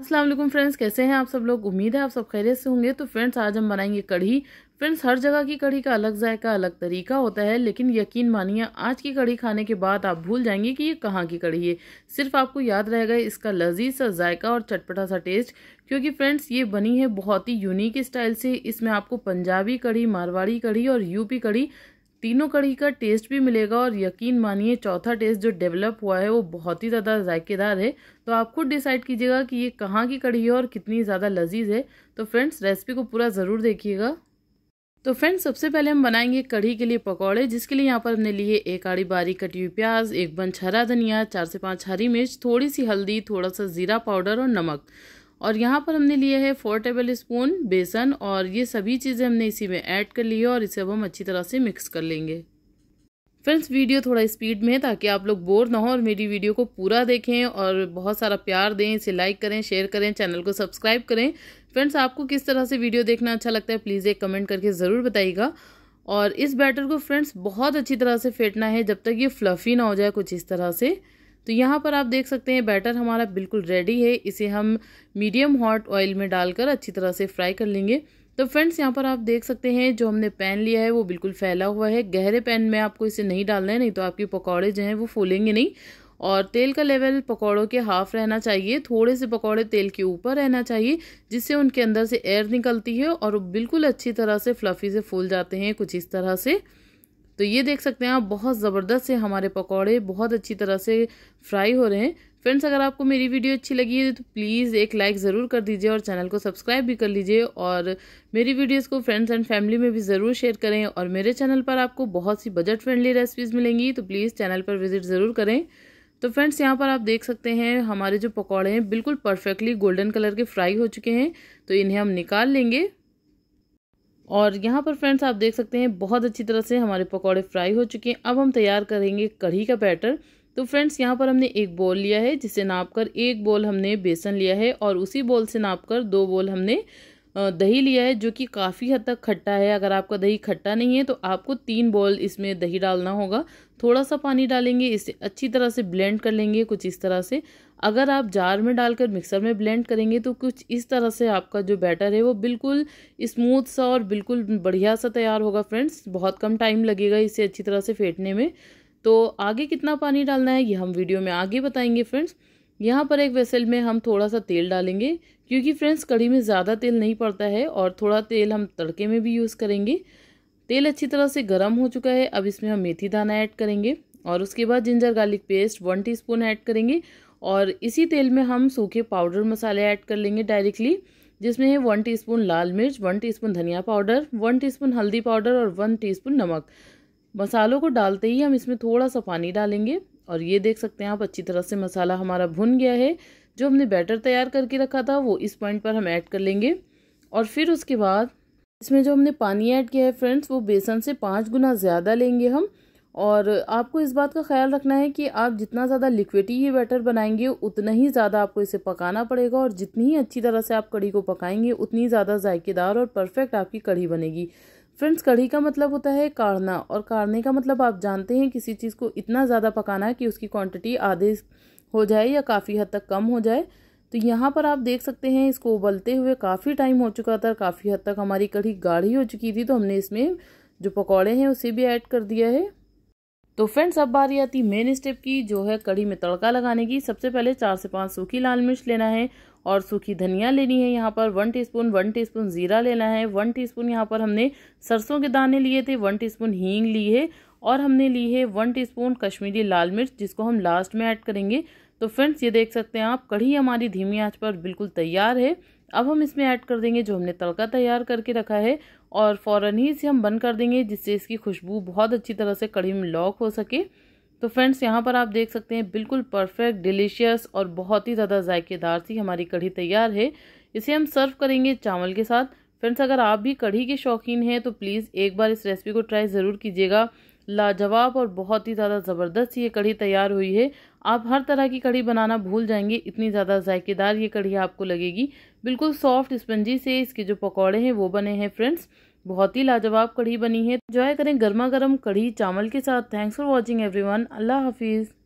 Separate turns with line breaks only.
Aslam friends कैसे हैं आप सब लोग उम्मीद है आप सब खैरियत से होंगे तो फ्रेंड्स आज हम बनाएंगे कढ़ी फ्रेंड्स हर जगह की कढ़ी का अलग जायका अलग तरीका होता है लेकिन यकीन मानिए आज की कढ़ी खाने के बाद आप भूल जाएंगे कि ये कहाँ की कढ़ी है सिर्फ आपको याद रहेगा इसका लजीज सा जायका और चटपटा सा टेस्ट क्योंकि फ्रेंड्स ये बनी है बहुत ही यूनिक स्टाइल से इसमें आपको पंजाबी कढ़ी मारवाड़ी कढ़ी और यूपी कढ़ी तीनों कड़ी का टेस्ट भी मिलेगा और यकीन मानिए चौथा टेस्ट जो डेवलप हुआ है वो बहुत ही ज़्यादा जायकेदार है तो आप खुद डिसाइड कीजिएगा कि ये कहाँ की कड़ी है और कितनी ज़्यादा लजीज है तो फ्रेंड्स रेसिपी को पूरा ज़रूर देखिएगा तो फ्रेंड्स सबसे पहले हम बनाएंगे कढ़ी के लिए पकौड़े जिसके लिए यहाँ पर हमने लिए एक आड़ी बारीक कटी हुई प्याज एक बंच हरा धनिया चार से पाँच हरी मिर्च थोड़ी सी हल्दी थोड़ा सा ज़ीरा पाउडर और नमक और यहाँ पर हमने लिया है फोर टेबल स्पून बेसन और ये सभी चीज़ें हमने इसी में ऐड कर ली है और इसे अब हम अच्छी तरह से मिक्स कर लेंगे फ्रेंड्स वीडियो थोड़ा स्पीड में है ताकि आप लोग बोर ना हो और मेरी वीडियो को पूरा देखें और बहुत सारा प्यार दें इसे लाइक करें शेयर करें चैनल को सब्सक्राइब करें फ्रेंड्स आपको किस तरह से वीडियो देखना अच्छा लगता है प्लीज़ एक कमेंट करके ज़रूर बताइएगा और इस बैटर को फ्रेंड्स बहुत अच्छी तरह से फेंटना है जब तक ये फ्लफ़ी ना हो जाए कुछ इस तरह से तो यहाँ पर आप देख सकते हैं बैटर हमारा बिल्कुल रेडी है इसे हम मीडियम हॉट ऑयल में डालकर अच्छी तरह से फ्राई कर लेंगे तो फ्रेंड्स यहाँ पर आप देख सकते हैं जो हमने पैन लिया है वो बिल्कुल फैला हुआ है गहरे पैन में आपको इसे नहीं डालना है नहीं तो आपके पकौड़े जो हैं वो फूलेंगे नहीं और तेल का लेवल पकौड़ों के हाफ रहना चाहिए थोड़े से पकौड़े तेल के ऊपर रहना चाहिए जिससे उनके अंदर से एयर निकलती है और बिल्कुल अच्छी तरह से फ्लफ़ी से फूल जाते हैं कुछ इस तरह से तो ये देख सकते हैं आप बहुत ज़बरदस्त से हमारे पकौड़े बहुत अच्छी तरह से फ्राई हो रहे हैं फ्रेंड्स अगर आपको मेरी वीडियो अच्छी लगी है तो प्लीज़ एक लाइक ज़रूर कर दीजिए और चैनल को सब्सक्राइब भी कर लीजिए और मेरी वीडियोस को फ्रेंड्स एंड फैमिली में भी ज़रूर शेयर करें और मेरे चैनल पर आपको बहुत सी बजट फ्रेंडली रेसिपीज़ मिलेंगी तो प्लीज़ चैनल पर विज़िट ज़रूर करें तो फ्रेंड्स यहाँ पर आप देख सकते हैं हमारे जो पकौड़े हैं बिल्कुल परफेक्टली गोल्डन कलर के फ्राई हो चुके हैं तो इन्हें हम निकाल लेंगे और यहाँ पर फ्रेंड्स आप देख सकते हैं बहुत अच्छी तरह से हमारे पकौड़े फ्राई हो चुके हैं अब हम तैयार करेंगे कढ़ी का बैटर तो फ्रेंड्स यहाँ पर हमने एक बोल लिया है जिसे नाप कर एक बोल हमने बेसन लिया है और उसी बोल से नाप कर दो बोल हमने दही लिया है जो कि काफ़ी हद तक खट्टा है अगर आपका दही खट्टा नहीं है तो आपको तीन बॉल इसमें दही डालना होगा थोड़ा सा पानी डालेंगे इसे अच्छी तरह से ब्लेंड कर लेंगे कुछ इस तरह से अगर आप जार में डालकर मिक्सर में ब्लेंड करेंगे तो कुछ इस तरह से आपका जो बैटर है वो बिल्कुल स्मूथ सा और बिल्कुल बढ़िया सा तैयार होगा फ्रेंड्स बहुत कम टाइम लगेगा इसे अच्छी तरह से फेंटने में तो आगे कितना पानी डालना है ये हम वीडियो में आगे बताएंगे फ्रेंड्स यहाँ पर एक वेसल में हम थोड़ा सा तेल डालेंगे क्योंकि फ्रेंड्स कढ़ी में ज़्यादा तेल नहीं पड़ता है और थोड़ा तेल हम तड़के में भी यूज़ करेंगे तेल अच्छी तरह से गर्म हो चुका है अब इसमें हम मेथी दाना ऐड करेंगे और उसके बाद ginger garlic paste one teaspoon add करेंगे और इसी तेल में हम सूखे पाउडर मसाले ऐड कर लेंगे डायरेक्टली जिसमें है वन टीस्पून लाल मिर्च वन टीस्पून धनिया पाउडर वन टीस्पून हल्दी पाउडर और वन टीस्पून नमक मसालों को डालते ही हम इसमें थोड़ा सा पानी डालेंगे और ये देख सकते हैं आप अच्छी तरह से मसाला हमारा भुन गया है जो हमने बैटर तैयार करके रखा था वो इस पॉइंट पर हम ऐड कर लेंगे और फिर उसके बाद इसमें जो हमने पानी ऐड किया है फ्रेंड्स वो बेसन से पाँच गुना ज़्यादा लेंगे हम और आपको इस बात का ख्याल रखना है कि आप जितना ज़्यादा लिक्विडी ये बैटर बनाएंगे उतना ही ज़्यादा आपको इसे पकाना पड़ेगा और जितनी ही अच्छी तरह से आप कड़ी को पकाएंगे उतनी ज़्यादा जायकेदार और परफेक्ट आपकी कढ़ी बनेगी फ्रेंड्स कढ़ी का मतलब होता है काढ़ना और काढ़ने का मतलब आप जानते हैं किसी चीज़ को इतना ज़्यादा पकाना कि उसकी क्वान्टिटी आधे हो जाए या काफ़ी हद तक कम हो जाए तो यहाँ पर आप देख सकते हैं इसको उबलते हुए काफ़ी टाइम हो चुका था काफ़ी हद तक हमारी कढ़ी गाढ़ी हो चुकी थी तो हमने इसमें जो पकौड़े हैं उसे भी ऐड कर दिया है तो फ्रेंड्स अब बारी आती मेन स्टेप की जो है कढ़ी में तड़का लगाने की सबसे पहले चार से पाँच सूखी लाल मिर्च लेना है और सूखी धनिया लेनी है यहाँ पर वन टीस्पून वन स्पून ज़ीरा लेना है वन टीस्पून यहाँ पर हमने सरसों के दाने लिए थे वन टीस्पून हींग ली है और हमने ली है वन स्पून कश्मीरी लाल मिर्च जिसको हम लास्ट में ऐड करेंगे तो फ्रेंड्स ये देख सकते हैं आप कढ़ी हमारी धीमी आँच पर बिल्कुल तैयार है अब हम इसमें ऐड कर देंगे जो हमने तड़का तैयार करके रखा है और फ़ौर ही इसे हम बंद कर देंगे जिससे इसकी खुशबू बहुत अच्छी तरह से कढ़ी में लॉक हो सके तो फ्रेंड्स यहाँ पर आप देख सकते हैं बिल्कुल परफेक्ट डिलीशियस और बहुत ही ज़्यादा जायकेदार सी हमारी कढ़ी तैयार है इसे हम सर्व करेंगे चावल के साथ फ्रेंड्स अगर आप भी कढ़ी के शौकीन हैं तो प्लीज़ एक बार इस रेसिपी को ट्राई ज़रूर कीजिएगा लाजवाब और बहुत ही ज़्यादा ज़बरदस्त ये कढ़ी तैयार हुई है आप हर तरह की कढ़ी बनाना भूल जाएंगे इतनी ज़्यादा जायकेदार ये कढ़ी आपको लगेगी बिल्कुल सॉफ्ट स्पंजी से इसके जो पकौड़े हैं वो बने हैं फ्रेंड्स बहुत ही लाजवाब कढ़ी बनी है इंजॉय करें गर्मा गर्म कढ़ी चावल के साथ थैंक्स फॉर वॉचिंग एवरी अल्लाह हाफिज़